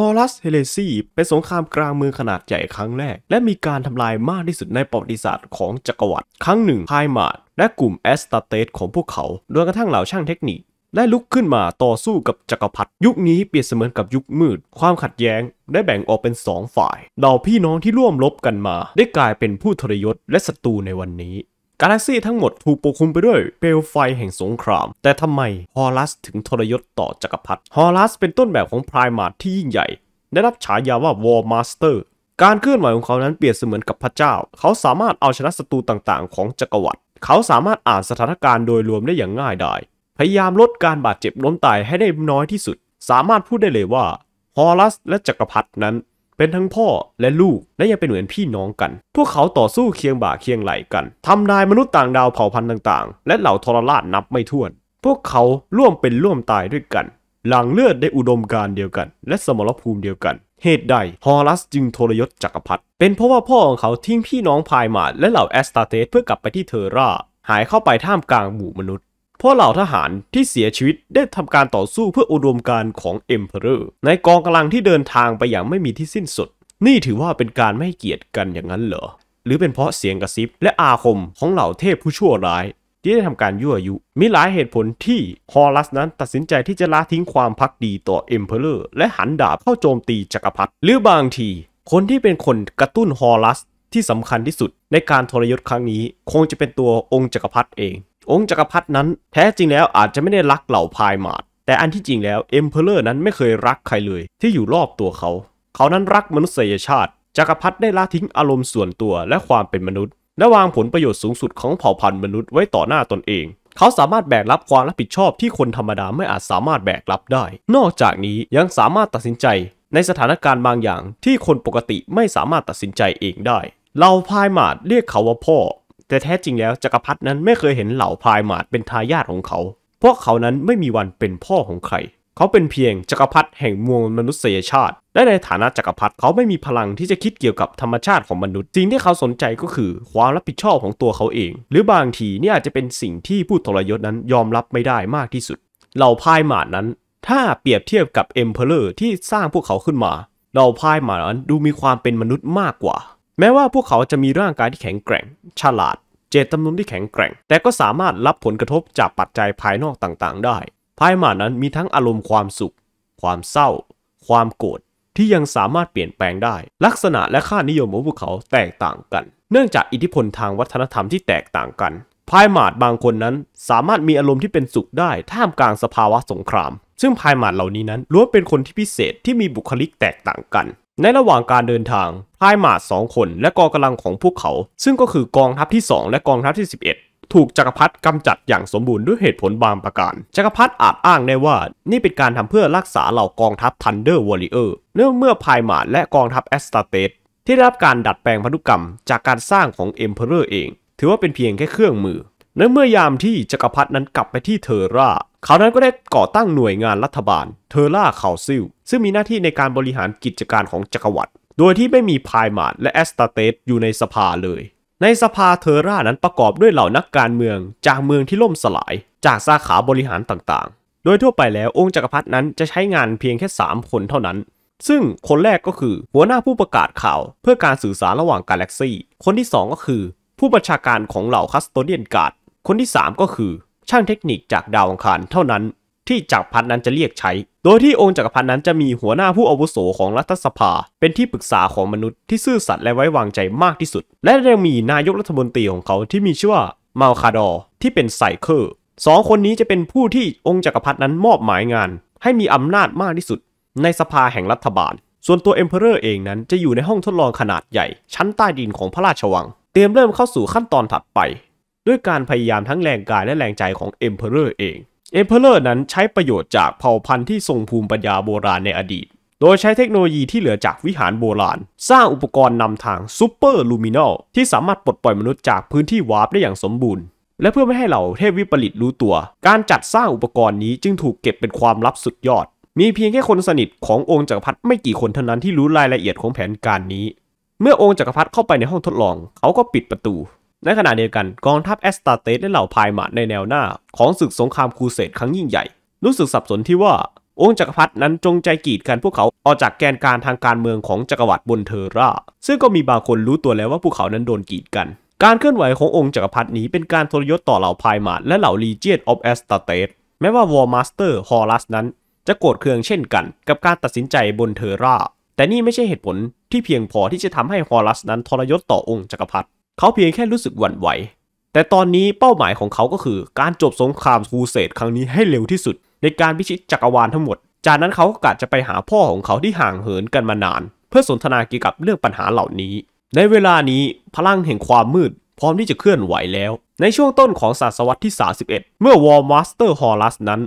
ออรัสเฮเลซีเป็นสงครามกลางเมืองขนาดใหญ่ครั้งแรกและมีการทำลายมากที่สุดในประวัติศาสตร์ของจักรวรรดิครั้งหนึ่งไฮมาดและกลุ่มแอสตาเตสของพวกเขาโดยกระทั่งเหล่าช่างเทคนิคได้ลุกขึ้นมาต่อสู้กับจักรพรรดิยุคนี้เปรียบเสมือนกับยุคมืด ความขัดแย้ง ได้แบ่งออกเป็นสองฝ่ายเหล่าพี่น้องที่ร่วมรบกันมา ได้กลายเป็นผู้ทรยศและศัตรูในวันนี้กาแล็กซีทั้งหมดถูกปกคลุมไปด้วยเปลวไฟแห่งสงคราม แต่ทำไมฮอรัส ถึงทรยศต่อจักรพรรดิ ฮอรัสเป็นต้นแบบของพรายมาร์ที่ยิ่งใหญ่ ได้รับฉายาว่าวอร์มาสเตอร์การเคลื่อนไหวของเขานั้นเปรียบเสมือนกับพระเจ้า เขาสามารถเอาชนะศัตรูต่างๆ ของจักรวรรดิ เขาสามารถอ่านสถานการณ์โดยรวมได้อย่างง่ายดายพยายามลดการบาดเจ็บล้มตายให้ได้น้อยที่สุด สามารถพูดได้เลยว่าฮอรัส และจักรพรรดินั้นเป็นทั้งพ่อ และลูก และยังเป็นเหมือนพี่น้องกัน พวกเขาต่อสู้เคียงบ่าเคียงไหล่กันทำนายมนุษย์ต่างดาวเผ่าพันธุ์ต่าง ๆ และเหล่าทรราชนับไม่ถ้วน พวกเขาร่วมเป็นร่วมตายด้วยกัน หลังเลือดได้อุดมการเดียวกัน และสมรภูมิเดียวกัน เหตุใดฮอรัสจึงทรยศจักรพรรดิเป็นเพราะว่าพ่อของเขาทิ้งพี่น้องพายมาและเหล่าแอสตาเตสเพื่อกลับไปที่เทอร่า หายเข้าไปท่ามกลางหมู่มนุษย์เพราะเหล่าทหารที่เสียชีวิตได้ทำการต่อสู้เพื่ออุดมการณ์ของเอ็มเพอเรอร์ในกองกำลังที่เดินทางไปอย่างไม่มีที่สิ้นสุด นี่ถือว่าเป็นการไม่เกียรติกันอย่างนั้นเหรอ หรือเป็นเพราะเสียงกระซิบและอาคมของเหล่าเทพผู้ชั่วร้ายที่ได้ทำการยั่วยุ มีหลายเหตุผลที่ฮอรัสนั้นตัดสินใจที่จะละทิ้งความพักดีต่อเอ็มเพอเรอร์และหันดาบเข้าโจมตีจักรพรรดิหรือบางทีคนที่เป็นคนกระตุ้นฮอรัสที่สำคัญที่สุดในการทรยศครั้งนี้คงจะเป็นตัวองค์จักรพรรดิเององค์จักรพรรดินั้น แท้จริงแล้วอาจจะไม่ได้รักเหล่าพายมาดแต่อันที่จริงแล้วเอ็มเพลเลอร์นั้นไม่เคยรักใครเลยที่อยู่รอบตัวเขา เขานั้นรักมนุษยชาติ จักรพรรดิได้ละทิ้งอารมณ์ส่วนตัวและความเป็นมนุษย์และวางผลประโยชน์สูงสุดของเผ่าพันธุ์มนุษย์ไว้ต่อหน้าตนเอง เขาสามารถแบกรับความรับผิดชอบที่คนธรรมดาไม่อาจสามารถแบกรับได้ นอกจากนี้ยังสามารถตัดสินใจในสถานการณ์บางอย่าง ที่คนปกติไม่สามารถตัดสินใจเองได้เราพายมาดเรียกเขาว่าพ่อแต่แท้จริงแล้วจกักรพรรดินั้นไม่เคยเห็นเหล่าพายมาดเป็นทายาทของเขาพวกเขานั้นไม่มีวันเป็นพ่อของใคร เขาเป็นเพียงจกักรพรรดิแห่งมวลมนุษยชาติและในฐานะจกักรพรรดิเขาไม่มีพลังที่จะคิดเกี่ยวกับธรรมชาติของมนุษย์ สิ่งที่เขาสนใจก็คือความรับผิดชอบของตัวเขาเอง หรือบางทีนี่อาจจะเป็นสิ่งที่ผู้ทรยศนั้นยอมรับไม่ได้มากที่สุด เหล่าพายมาดนั้นถ้าเปรียบเทียบกับเอ็มเพลเลอร์ที่สร้างพวกเขาขึ้นมา เหล่าพายมาดนั้นดูมีความเป็นมนุษย์มากกว่าแม้ว่าพวกเขาจะมีร่างกายที่แข็งแกร่ง ฉลาด เจตจำนงที่แข็งแกร่ง แต่ก็สามารถรับผลกระทบจากปัจจัยภายนอกต่างๆ ได้ ภายมานั้นมีทั้งอารมณ์ความสุข ความเศร้า ความโกรธที่ยังสามารถเปลี่ยนแปลงได้ ลักษณะและค่านิยมของพวกเขาแตกต่างกัน เนื่องจากอิทธิพลทางวัฒนธรรมที่แตกต่างกันพายมาดบางคนนั้นสามารถมีอารมณ์ที่เป็นสุขได้ท่ามกลางสภาวะสงคราม ซึ่งพายมาดเหล่านี้นั้นล้วนเป็นคนที่พิเศษที่มีบุคลิกแตกต่างกันในระหว่างการเดินทางพายหมาดสองคนและกองกำลังของพวกเขา ซึ่งก็คือกองทัพที่ 2 และกองทัพที่ 11 ถูกจักรพรรดิกำจัดอย่างสมบูรณ์ด้วยเหตุผลบางประการ จักรพรรดิอาจอ้างได้ว่า นี่เป็นการทำเพื่อรักษาเหล่ากองทัพทันเดอร์วอริเออร์เนื่องเมื่อพายหมาดและกองทัพแอสตาเตสที่ได้รับการดัดแปลงพันธุกรรมจากการสร้างของเอ็มเพอเรอร์เอง ถือว่าเป็นเพียงแค่เครื่องมือและเมื่อยามที่จักรพรรดินั้นกลับไปที่เทอร่าเขานั้นก็ได้ก่อตั้งหน่วยงานรัฐบาลเทอร่าคาซิลซึ่งมีหน้าที่ในการบริหารกิจการของจักรวรรดิโดยที่ไม่มีพายมาดและแอสตาเตสอยู่ในสภาเลย ในสภาเทอร่านั้นประกอบด้วยเหล่านักการเมืองจากเมืองที่ล่มสลาย จากสาขาบริหารต่างๆ โดยทั่วไปแล้วองค์จักรพรรดินั้นจะใช้งานเพียงแค่ 3 คนเท่านั้นซึ่งคนแรกก็คือหัวหน้าผู้ประกาศข่าวเพื่อการสื่อสารระหว่างกาแล็กซี่คนที่2ก็คือผู้บัญชาการของเหล่าคัสโตเดียนการ์ดคนที่ 3 ก็คือช่างเทคนิคจากดาวอังคารเท่านั้น ที่จักรพรรดินั้นจะเรียกใช้ โดยที่องค์จักรพรรดินั้นจะมีหัวหน้าผู้อาวุโสของรัฐสภา เป็นที่ปรึกษาของมนุษย์ที่ซื่อสัตย์และไว้วางใจมากที่สุด และยังมีนายกรัฐมนตรีของเขาที่มีชื่อว่ามาลคาดอ์ที่เป็นไซเคอร์สองคนนี้จะเป็นผู้ที่องค์จักรพรรดินั้นมอบหมายงาน ให้มีอำนาจมากที่สุด ในสภาแห่งรัฐบาล ส่วนตัวเอ็มเพอเรอร์เองนั้นจะอยู่ในห้องทดลองขนาดใหญ่ ชั้นใต้ดินของพระราชวัง เตรียมเริ่มเข้าสู่ขั้นตอนถัดไปด้วยการพยายามทั้งแรงกายและแรงใจของเอ็มเพอเรอร์เองเอ็มเพอเรอร์นั้นใช้ประโยชน์จากเผ่าพันธุ์ที่ทรงภูมิปัญญาโบราณในอดีต โดยใช้เทคโนโลยีที่เหลือจากวิหารโบราณ สร้างอุปกรณ์นำทางซูเปอร์ลูมินอลที่สามารถปลดปล่อยมนุษย์จากพื้นที่วาร์ปได้อย่างสมบูรณ์ และเพื่อไม่ให้เหล่าเทพวิปริตรู้ตัว การจัดสร้างอุปกรณ์นี้จึงถูกเก็บเป็นความลับสุดยอด มีเพียงแค่คนสนิท ขององค์จักรพรรดิไม่กี่คนเท่านั้นที่รู้รายละเอียดของแผนการนี้ เมื่อองค์จักรพรรดิเข้าไปในห้องทดลอง เขาก็ปิดประตูในขณะเดียวกันกองทัพแอสตาเตสและเหล่าพายมาในแนวหน้า ของศึกสงครามครูเสดครั้งยิ่งใหญ่ รู้สึกสับสนที่ว่าองค์จักรพรรดินั้นจงใจกีดกันพวกเขาออกจากแกนการทางการเมืองของจักรวรรดิบนเทอราซึ่งก็มีบางคนรู้ตัวแล้วว่าพวกเขานั้นโดนกีดกัน การเคลื่อนไหวขององค์จักรพรรดินี้เป็นการทรยศต่อเหล่าพายมาและเหล่าลีเจียนออฟแอสตาเตสแม้ว่าวอร์มาสเตอร์ฮอรัสนั้นจะโกรธเคืองเช่นกัน กับการตัดสินใจบนเทอราแต่นี่ไม่ใช่เหตุผลที่เพียงพอที่จะทำให้ฮอรัสนั้นทรยศต่อองค์จักรพรรดิเขาเพียงแค่รู้สึกหวั่นไหว แต่ตอนนี้เป้าหมายของเขาก็คือการจบสงครามรูเสดครั้งนี้ให้เร็วที่สุด ในการพิชิตจักรวาลทั้งหมด จากนั้นเขาก็กะจะไปหาพ่อของเขาที่ห่างเหินกันมานาน เพื่อสนทนาเกี่ยวกับเรื่องปัญหาเหล่านี้ ในเวลานี้พลังแห่งความมืดพร้อมที่จะเคลื่อนไหวแล้ว ในช่วงต้นของศตวรรษที่ 31 เมื่อวอร์มาสเตอร์ฮอลัสนั้น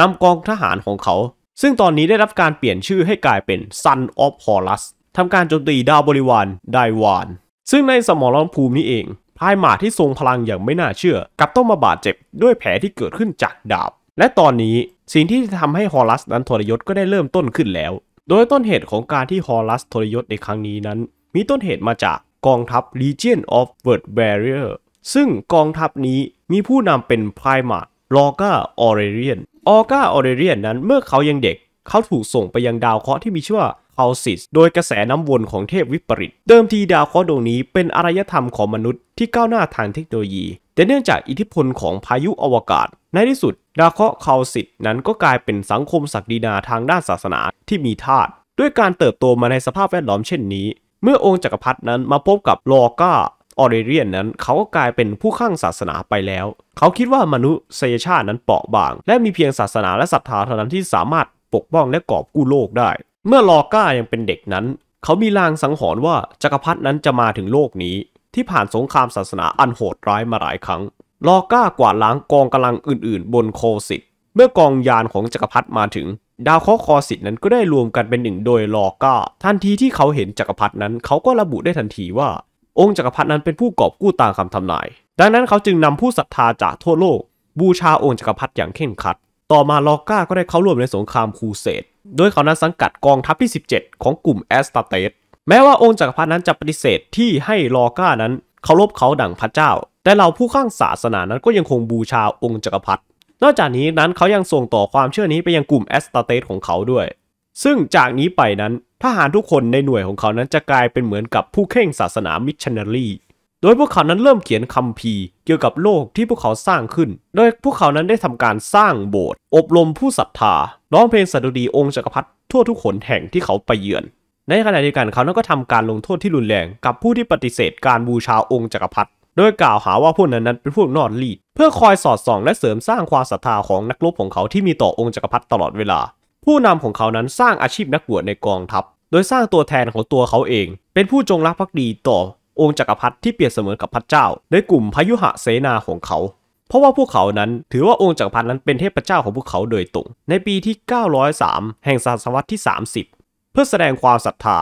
นำกองทหารของเขา ซึ่งตอนนี้ได้รับการเปลี่ยนชื่อให้กลายเป็น Sun of Horus ทำการโจมตีดาวบริวารไดวานซึ่งในสมรภูมินี้เองพายหมาที่ทรงพลังอย่างไม่น่าเชื่อกับต้องมาบาดเจ็บด้วยแผลที่เกิดขึ้นจากดาบ และตอนนี้สิ่งที่ทำให้ฮอรัสนั้นทรยศก็ได้เริ่มต้นขึ้นแล้ว โดยต้นเหตุของการที่ฮอรัสทรยศในครั้งนี้นั้น มีต้นเหตุมาจากกองทัพ Legion of w o r d Barrier ซึ่งกองทัพนี้มีผู้นำเป็นพายหมาลอกาออเรเรียนออกาออเรเรียนนั้นเมื่อเขายังเด็กเขาถูกส่งไปยังดาวเคราะห์ที่มีชื่อว่าคาลซิสโดยกระแสน้ำวนของเทพวิปริตเดิมทีดาวเคราะห์ดวงนี้เป็นอารยธรรมของมนุษย์ที่ก้าวหน้าทางเทคโนโลยี แต่เนื่องจากอิทธิพลของพายุอวกาศ ในที่สุด ดาวเคราะห์คาลซิสนั้นก็กลายเป็นสังคมศักดินาทางด้านศาสนาที่มีทาสด้วยการเติบโตมาในสภาพแวดล้อมเช่นนี้ เมื่อองค์จักรพรรดินั้นมาพบกับลอกาออเรเรียนนั้นเขาก็กลายเป็นผู้ข้างศาสนาไปแล้ว เขาคิดว่ามนุษยชาตินั้นเปราะบาง และมีเพียงศาสนาและศรัทธาเท่านั้นที่สามารถปกป้องและกอบกู้โลกได้เมื่อลอก้ายังเป็นเด็กนั้น เขามีลางสังหรณ์ว่าจักรพรรดินั้นจะมาถึงโลกนี้ที่ผ่านสงครามศาสนาอันโหดร้ายมาหลายครั้ง ลอก้ากวาดล้างกองกำลังอื่น ๆ บนโคสิตเมื่อกองยานของจักรพรรดิมาถึง ดาวเคราะห์คอสิตนั้นก็ได้รวมกันเป็นหนึ่งโดยลอก้าทันทีที่เขาเห็นจักรพรรดินั้นเขาก็ระบุได้ทันทีว่าองค์จักรพรรดินั้นเป็นผู้กอบกู้ตามคำทำนาย ดังนั้นเขาจึงนำผู้ศรัทธาจากทั่วโลก บูชาองค์จักรพรรดิอย่างเข่งขัด ต่อมาลอก้าก็ได้เข้าร่วมในสงครามคูเสดโดยเขานั้นสังกัดกองทัพที่17 ของกลุ่มแอสตาเตส แม้ว่าองค์จักรพรรดินั้นจะปฏิเสธที่ให้ลอก้านั้นเคารพเขาดั่งพระเจ้า แต่เราผู้ข้างศาสนานั้นก็ยังคงบูชาองค์จักรพรรดิ นอกจากนี้นั้นเขายังส่งต่อความเชื่อนี้ไปยังกลุ่มแอสตาเตสของเขาด้วย ซึ่งจากนี้ไปนั้นทหารทุกคนในหน่วยของเขานั้นจะกลายเป็นเหมือนกับผู้เข่งศาสนามิชชันนารีโดยพวกเขานั้นเริ่มเขียนคำพีเกี่ยวกับโลกที่พวกเขาสร้างขึ้น โดยพวกเขานั้นได้ทำการสร้างโบสถ์อบรมผู้ศรัทธาร้องเพลงสดุดีองค์จักรพรรดิทั่วทุกหนแห่งที่เขาไปเยือน ในขณะเดียวกันเขานั้นก็ทำการลงโทษที่รุนแรง กับผู้ที่ปฏิเสธการบูชาองค์จักรพรรดิ โดยกล่าวหาว่าพวกนั้นนั้นเป็นพวกนอดลีดเพื่อคอยสอดส่องและเสริมสร้างความศรัทธาของนักรบของเขาที่มีต่อองค์จักรพรรดิตลอดเวลา ผู้นำของเขานั้นสร้างอาชีพนักบวชในกองทัพ โดยสร้างตัวแทนของตัวเขาเอง เป็นผู้จงรักภักดีต่อองค์จักรพรรดิที่เปรียบเสมือนกับพระเจ้าในกลุ่มพยุหะเสนาของเขา เพราะว่าพวกเขานั้น ถือว่าองค์จักรพรรดินั้นเป็นเทพเจ้าของพวกเขาโดยตรง ในปีที่ 903 แห่งศตวรรษที่ 30 เพื่อแสดงความศรัทธา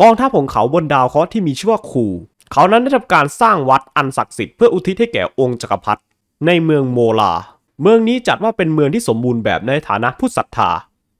กองทัพของเขาบนดาวเคราะห์ที่มีชื่อว่าคูเขานั้นได้ทำการสร้างวัดอันศักดิ์สิทธิ์เพื่ออุทิศให้แก่องค์จักรพรรดิในเมืองโมลา เมืองนี้จัดว่าเป็นเมืองที่สมบูรณ์แบบในฐานะผู้ศรัทธา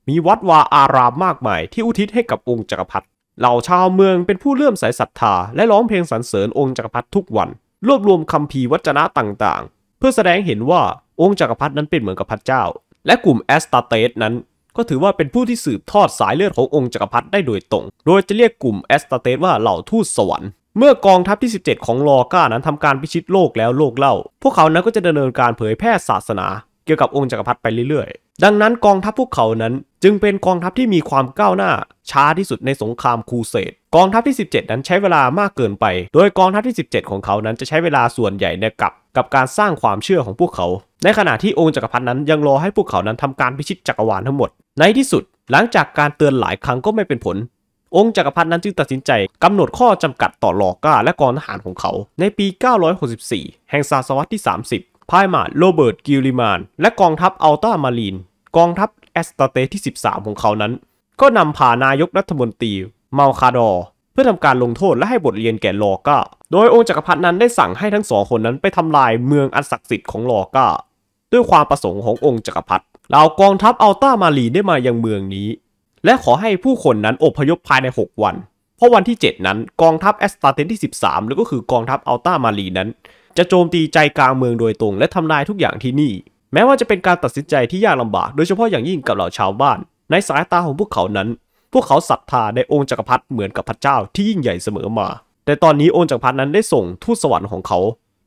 มีวัดวาอารามมากมาย ที่อุทิศให้กับองค์จักรพรรดิเหล่าชาวเมืองเป็นผู้เลื่อมใสศรัทธาและร้องเพลงสรรเสริญองค์จักรพรรดิทุกวัน รวบรวมคำภีวัจนะต่างๆ เพื่อแสดงเห็นว่าองค์จักรพรรดินั้นเป็นเหมือนกับพระเจ้า และกลุ่มแอสตาเตสนั้น ก็ถือว่าเป็นผู้ที่สืบทอดสายเลือดขององค์จักรพรรดิได้โดยตรง โดยจะเรียกกลุ่มแอสตาเตสว่าเหล่าทูตสวรรค์ เมื่อกองทัพที่17 ของลอก้านั้นทำการพิชิตโลกแล้วโลกเล่า พวกเขานั้นก็จะดำเนินการเผยแพร่ศาสนาเกี่ยวกับองค์จักรพรรดิไปเรื่อยๆ ดังนั้นกองทัพพวกเขานั้น จึงเป็นกองทัพที่มีความก้าวหน้า ช้าที่สุดในสงครามครูเสดกองทัพที่ 17 นั้นใช้เวลามากเกินไป โดยกองทัพที่ 17 ของเขานั้นจะใช้เวลาส่วนใหญ่ในกับกับการสร้างความเชื่อของพวกเขา ในขณะที่องค์จักรพรรดินั้นยังรอให้พวกเขานั้นทำการพิชิตจักรวาลทั้งหมด ในที่สุด หลังจากการเตือนหลายครั้งก็ไม่เป็นผล องค์จักรพรรดินั้นจึงตัดสินใจ กำหนดข้อจำกัดต่อลอก้า และกองทหารของเขา ในปี 964 แห่งศตวรรษที่ 30พายมาโรเบิร์ตกิลลิมานและกองทัพอัลตามารีน กองทัพแอสตาเตที่ 13 ของเขานั้น ก็นำพานายกรัฐมนตรีเมาคาดอร์เพื่อทำการลงโทษและให้บทเรียนแก่ลอก้า โดยองค์จักรพรรดินั้นได้สั่งให้ทั้งสองคนนั้นไปทำลายเมืองอันศักดิ์สิทธิ์ของลอก้า ด้วยความประสงค์ขององค์จักรพรรดิเหล่ากองทัพอัลตามารีได้มายังเมืองนี้ และขอให้ผู้คนนั้นอพยพภายใน 6 วัน เพราะวันที่ 7 นั้นกองทัพแอสตาเตนที่ 13 หรือก็คือกองทัพอัลตามารีนั้นจะโจมตีใจกลางเมืองโดยตรงและทำลายทุกอย่างที่นี่ แม้ว่าจะเป็นการตัดสินใจที่ยากลำบาก โดยเฉพาะอย่างยิ่งกับเหล่าชาวบ้าน ในสายตาของพวกเขานั้น พวกเขาศรัทธาในองค์จักรพรรดิเหมือนกับพระเจ้าที่ยิ่งใหญ่เสมอมา แต่ตอนนี้องค์จักรพรรดินั้นได้ส่งทูตสวรรค์ของเขา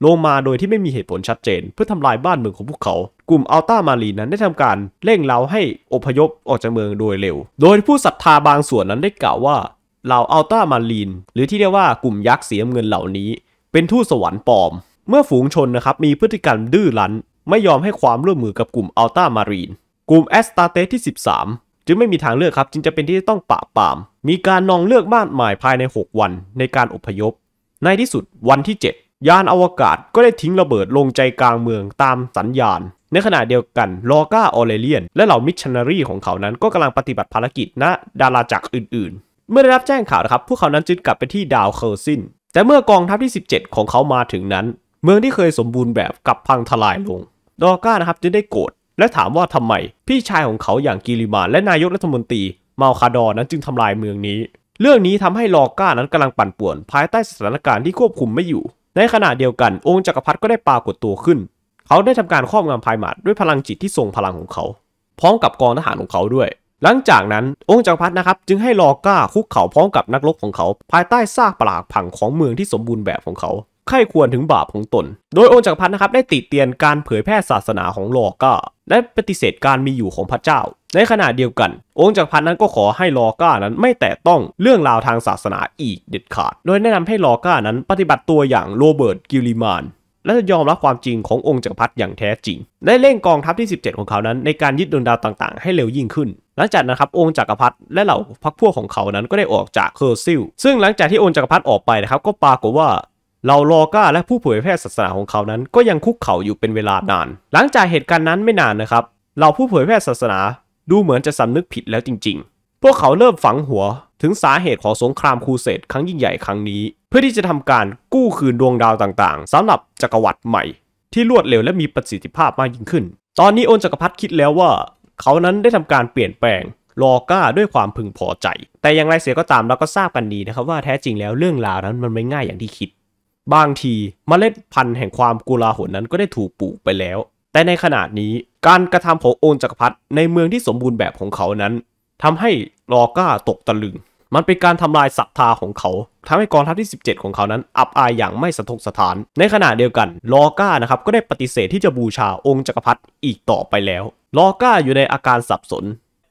ลงมาโดยที่ไม่มีเหตุผลชัดเจน เพื่อทำลายบ้านเมืองของพวกเขา กลุ่มอัลต้ามารีนั้นได้ทำการเร่งเร้าให้อพยพออกจากเมืองโดยเร็ว โดยผู้ศรัทธาบางส่วนนั้นได้กล่าวว่าเหล่าอัลต้ามารีนหรือที่เรียกว่ากลุ่มยักษ์เสียมเงินเหล่านี้ เป็นทูตสวรรค์ปลอมเมื่อฝูงชนนะครับ มีพฤติกรรมดื้อรั้น ไม่ยอมให้ความร่วมมือกับกลุ่มอัลตามารีน กลุ่มแอสตาเตสที่ 13 จึงไม่มีทางเลือกครับจึงจะเป็นที่ต้องปะปาม มีการนองเลือกบ้านหมายภายใน 6 วันในการอพยพ ในที่สุดวันที่ 7 ยานอวกาศก็ได้ทิ้งระเบิดลงใจกลางเมืองตามสัญญาณ ในขณะเดียวกันลอก้าออเรเลียนและเหล่ามิชชันนารีของเขานั้น ก็กำลังปฏิบัติภารกิจณนะดาราจักรอื่นๆ เมื่อได้รับแจ้งข่าวนะครับพวกเขานั้นจึงกลับไปที่ดาวเคอร์ซินแต่เมื่อกองทัพที่ 17 ของเขามาถึงนั้นเมืองที่เคยสมบูรณ์แบบกลับพังทลายลง ดอก้านะครับจึงได้โกรธและถามว่าทำไม พี่ชายของเขาอย่างกิริมาและนายกรัฐมนตรีมาคาดอนั้นจึงทำลายเมืองนี้ เรื่องนี้ทำให้ลอก้านั้นกำลังปั่นป่วน ภายใต้สถานการณ์ที่ควบคุมไม่อยู่ ในขณะเดียวกัน องค์จักรพรรดิก็ได้ปรากฏตัวขึ้น เขาได้ทำการครอบงำพายมาดด้วยพลังจิตที่ทรงพลังของเขา พร้อมกับกองทหารของเขาด้วย หลังจากนั้นองค์จักรพรรดินะครับ จึงให้ลอก้าคุกเข่าพร้อมกับนักรบของเขา ภายใต้ซากปรากพังของเมืองที่สมบูรณ์แบบของเขาไข้ควรถึงบาปของตน โดยองค์จักรพรรดินะครับ ได้ติเตียนการเผยแพร่ศาสนาของลอก้า และปฏิเสธการมีอยู่ของพระเจ้า ในขณะเดียวกัน องค์จักรพรรดินั้นก็ขอให้ลอก้านั้นไม่แตะต้องเรื่องราวทางศาสนาอีกเด็ดขาด โดยแนะนำให้ลอก้านั้นปฏิบัติตัวอย่างโรเบิร์ตกิลิมานและจะยอมรับความจริงขององค์จักรพรรดิอย่างแท้จริง ได้เร่งกองทัพที่17 ของเขานั้น ใน การยึดดวงดาวต่าง ๆให้เร็วยิ่งขึ้น หลังจากนั้นครับองค์จักรพรรดิและเหล่าพรรคพวกของเขานั้นก็ได้ออกจากเคอร์ซิล ซึ่งหลังจากที่องค์จักรพรรดิออกไปนะครับก็ปรากฏว่าเหล่าลอกาและผู้เผยแพร่ศาสนาของเขานั้น ก็ยังคุกเข่าอยู่เป็นเวลานาน หลังจากเหตุการณ์นั้นไม่นานนะครับ เหล่าผู้เผยแพร่ศาสนา ดูเหมือนจะสำนึกผิดแล้วจริง ๆ พวกเขาเริ่มฝังหัว ถึงสาเหตุของสงครามครูเสดครั้งยิ่งใหญ่ครั้งนี้ เพื่อที่จะทำการกู้คืนดวงดาวต่างๆ สำหรับจักรวรรดิใหม่ ที่รวดเร็วและมีประสิทธิภาพมากยิ่งขึ้น ตอนนี้โอนจักรพรรดิคิดแล้วว่าเขานั้นได้ทำการเปลี่ยนแปลงลอก้าด้วยความพึงพอใจ แต่อย่างไรเสียก็ตามเราก็ทราบกันดีนะครับว่าแท้จริงแล้วเรื่องราวนั้นมันไม่ง่ายอย่างที่คิดบางทีมเมล็ดพันธุ์แห่งความกุลาหนนั้นก็ได้ถูกปลูกไปแล้ว แต่ในขณะนี้การกระทำของโอนจักรพรรดิในเมืองที่สมบูรณ์แบบของเขานั้น ทำให้ลอก้าตกตะลึง มันเป็นการทำลายศรัทธาของเขา ทำให้กองทัพที่ 17 ของเขานั้น อับอายอย่างไม่สะทกสถาน ในขณะเดียวกัน ลอก้านะครับ ก็ได้ปฏิเสธที่จะบูชาองค์จักรพรรดิอีกต่อไปแล้ว ลอก้าอยู่ในอาการสับสน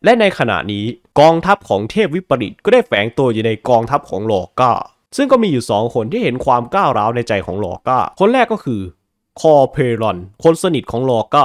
และในขณะนี้กองทัพของเทพวิปริตก็ได้แฝงตัวอยู่ในกองทัพของลอก้าซึ่งก็มีอยู่ 2 คนที่เห็นความก้าวร้าวในใจของลอก้า คนแรกก็คือคอเพรอนคนสนิทของลอก้า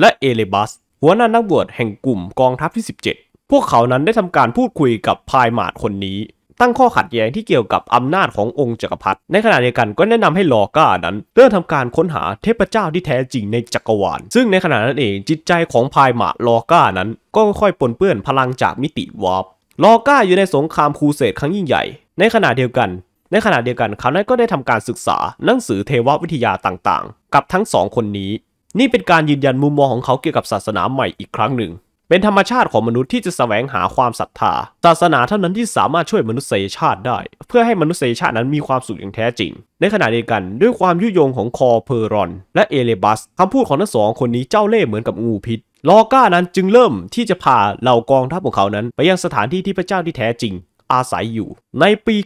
และเอเลบัส หัวหน้านักบวชแห่งกลุ่มกองทัพที่ 17 พวกเขานั้นได้ทำการพูดคุยกับพายมาดคนนี้ ตั้งข้อขัดแย้งที่เกี่ยวกับอำนาจขององค์จักรพรรดิในขณะเดียวกันก็แนะนำให้ลอก้า นั้น เริ่มทำการค้นหาเทพเจ้าที่แท้จริงในจักรวาลซึ่งในขณะนั้นเองจิตใจของพายมาดลอก้า นั้นก็ค่อยๆปนเปื้อนพลังจากมิติวาร์ปลอก้าอยู่ในสงครามครูเสดครั้งยิ่งใหญ่ ในขณะเดียวกัน ในขณะเดียวกันเขานั้นก็ได้ทำการศึกษา หนังสือเทววิทยาต่าง ๆ กับทั้งสองคนนี้ นี่เป็นการยืนยันมุมมองของเขาเกี่ยวกับศาสนาใหม่อีกครั้งหนึ่ง เป็นธรรมชาติของมนุษย์ที่จะแสวงหาความศรัทธาศาสนาเท่านั้นที่สามารถช่วยมนุษยชาติได้ เพื่อให้มนุษยชาตินั้นมีความสุขอย่างแท้จริง ในขณะเดียวกันด้วยความยุยงของคอเพอรอน และเอเลบัสคำพูดของทั้งสองคนนี้เจ้าเล่ห์เหมือนกับงูพิษลอก้านั้นจึงเริ่มที่จะพาเหล่ากองทัพของเขานั้น ไปยังสถานที่ที่พระเจ้าที่แท้จริง อาศัยอยู่ ในปี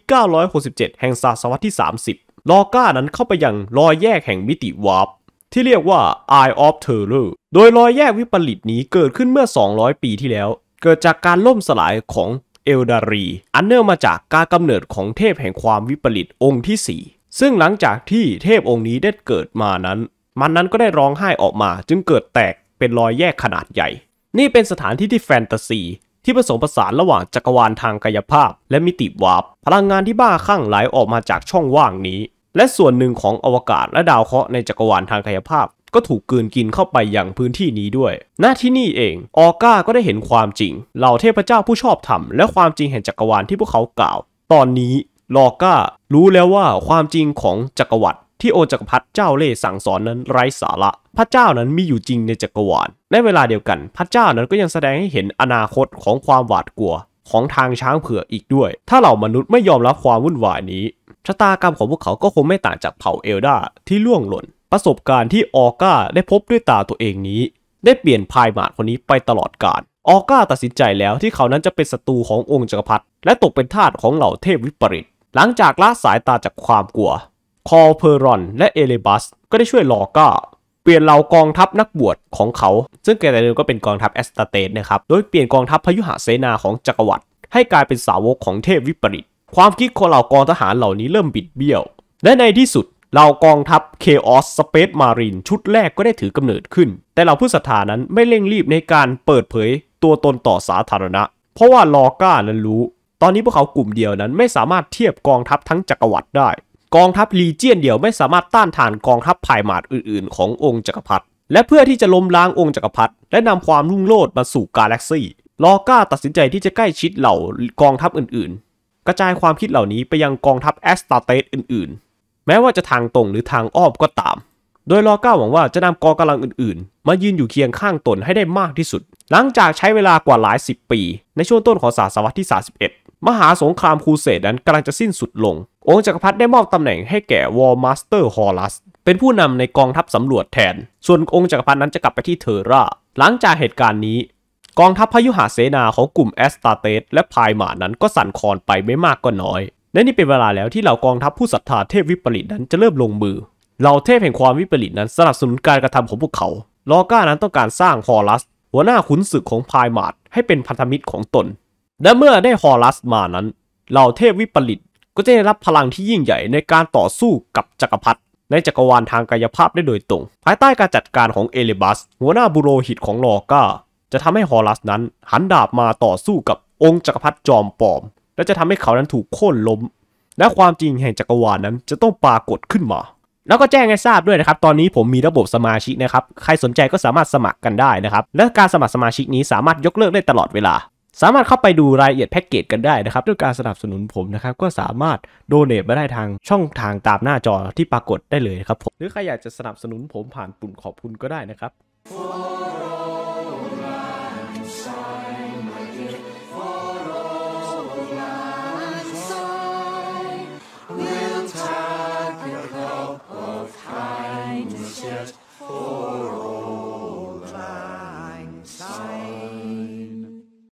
967 แห่งศตวรรษที่ 30 ลอก้านั้นเข้าไปยังรอยแยกแห่งมิติวาร์ปที่เรียกว่า Eye of Terror โดยรอยแยกวิปริตนี้เกิดขึ้นเมื่อ 200 ปีที่แล้ว เกิดจากการล่มสลายของเอลดารี อันเนื่องมาจากการกำเนิดของเทพแห่งความวิปริตองค์ที่ 4 ซึ่งหลังจากที่เทพองค์นี้ได้เกิดมานั้น มันนั้นก็ได้ร้องไห้ออกมา จึงเกิดแตกเป็นรอยแยกขนาดใหญ่ นี่เป็นสถานที่ที่แฟนตาซี ที่ผสมผสานระหว่างจักรวาลทางกายภาพและมิติวาร์ปพลังงานที่บ้าคลั่งไหลออกมาจากช่องว่างนี้ และส่วนหนึ่งของอวกาศและดาวเคราะห์ในจักรวาลทางกายภาพ ก็ถูกกืนกินเข้าไปอย่างพื้นที่นี้ด้วย ณ ที่นี่เอง ออก้าก็ได้เห็นความจริงเหล่าเทพเจ้าผู้ชอบธรรมและความจริงแห่งจักรวาลที่พวกเขากล่าว ตอนนี้ ลอก้ารู้แล้วว่าความจริงของจักรวรรดิที่โอจักรพรรดิเจ้าเล่สั่งสอนนั้นไร้สาระ พระเจ้านั้นมีอยู่จริงในจักรวาลในเวลาเดียวกัน พระเจ้านั้นก็ยังแสดงให้เห็นอนาคตของความหวาดกลัวของทางช้างเผือกอีกด้วย ถ้าเหล่ามนุษย์ไม่ยอมรับความวุ่นวายนี้ ชะตากรรมของพวกเขาก็คงไม่ต่างจากเผ่าเอลดาที่ล่วงหล่น ประสบการณ์ที่ออก้าได้พบด้วยตาตัวเองนี้ได้เปลี่ยนพายหมาดคนนี้ไปตลอดกาลออก้าตัดสินใจแล้วที่เขานั้นจะเป็นศัตรูขององค์จักรพรรดิและตกเป็นทาสของเหล่าเทพวิปริตหลังจากละสายตาจากความกลัวคอลเพอรอนและเอเลบัสก็ได้ช่วยลอก้าเปลี่ยนเหล่ากองทัพนักบวชของเขา ซึ่งแกแต่เดิมก็เป็นกองทัพแอสตาเตสนะครับ โดยเปลี่ยนกองทัพพยุหเสนาของจักรวรรดิให้กลายเป็นสาวกของเทพวิปริตความคิดของเหล่ากองทหารเหล่านี้เริ่มบิดเบี้ยว และในที่สุดเหล่ากองทัพเค a อสสเปซมารินชุดแรกก็ได้ถือกำเนิดขึ้น แต่เหล่าผู้ศรัทธานั้นไม่เร่งรีบในการเปิดเผยตัวตนต่อสาธารณะ เพราะว่าลอก้านั้นรู้ ตอนนี้พวกเขากลุ่มเดียวนั้นไม่สามารถเทียบกองทัพทั้งจักรวรรดิได้กองทัพลีเจียนเดียวไม่สามารถต้านทานกองทัพภายมาดอื่นๆขององค์จักรพรรดิและเพื่อที่จะล้มล้างองค์จักรพรรดิและนำความรุ่งโรจน์มาสู่กาแล็กซี่ลอก้า ตัดสินใจที่จะใกล้ชิดเหล่ากองทัพอื่นๆ กระจายความคิดเหล่านี้ไปยังกองทัพแอสตาเตสอื่นๆ แม้ว่าจะทางตรงหรือทางอ้อมก็ตาม โดยลอก้าหวังว่าจะนำกองกำลังอื่นๆ มายืนอยู่เคียงข้างตนให้ได้มากที่สุด หลังจากใช้เวลากว่าหลายสิบปี ในช่วงต้นของศตวรรษที่ 31 มหาสงครามครูเสดนั้นกำลังจะสิ้นสุดลงองค์จักรพรรดิได้มอบตำแหน่งให้แก่วอลมาสเตอร์ฮอลัสเป็นผู้นำในกองทัพสำรวจแทน ส่วนองค์จักรพรรดินั้นจะกลับไปที่เทอร่า หลังจากเหตุการณ์นี้ กองทัพพยุหาเสนาของกลุ่มแอสตาเตสและพายหมานั้นก็สั่นคลอนไปไม่มากก็น้อย และนี่เป็นเวลาแล้วที่เหล่ากองทัพผู้ศรัทธาเทพวิปริตนั้นจะเริ่มลงมือ เหล่าเทพแห่งความวิปริตนั้นสนับสนุนการกระทำของพวกเขา ลอก้านั้นต้องการสร้างฮอลัส หัวหน้าขุนศึกของพายหมาดให้เป็นพันธมิตรของตน และเมื่อได้ฮอลัสมานั้นเหล่าเทพวิปริตก็จะได้รับพลังที่ยิ่งใหญ่ในการต่อสู้กับจักรพรรดิในจักรวาลทางกายภาพได้โดยตรง ภายใต้การจัดการของเอเลบัส หัวหน้าบุโรหิตของลอก้าจะทำให้ฮอรัสนั้นหันดาบมาต่อสู้กับองค์จักรพรรดิจอมปลอม และจะทำให้เขานั้นถูกโค่นล้ม และความจริงแห่งจักรวาลนั้นจะต้องปรากฏขึ้นมา แล้วก็แจ้งให้ทราบด้วยนะครับตอนนี้ผมมีระบบสมาชิกนะครับใครสนใจก็สามารถสมัครกันได้นะครับ และการสมัครสมาชิกนี้สามารถยกเลิกได้ตลอดเวลาสามารถเข้าไปดูรายละเอียดแพ็กเกจกันได้นะครับด้วยการสนับสนุนผมนะครับก็สามารถโดเนทมาได้ทางช่องทางตามหน้าจอที่ปรากฏได้เลยครับผมหรือใครอยากจะสนับสนุนผมผ่านปุ่มขอบคุณก็ได้นะครับ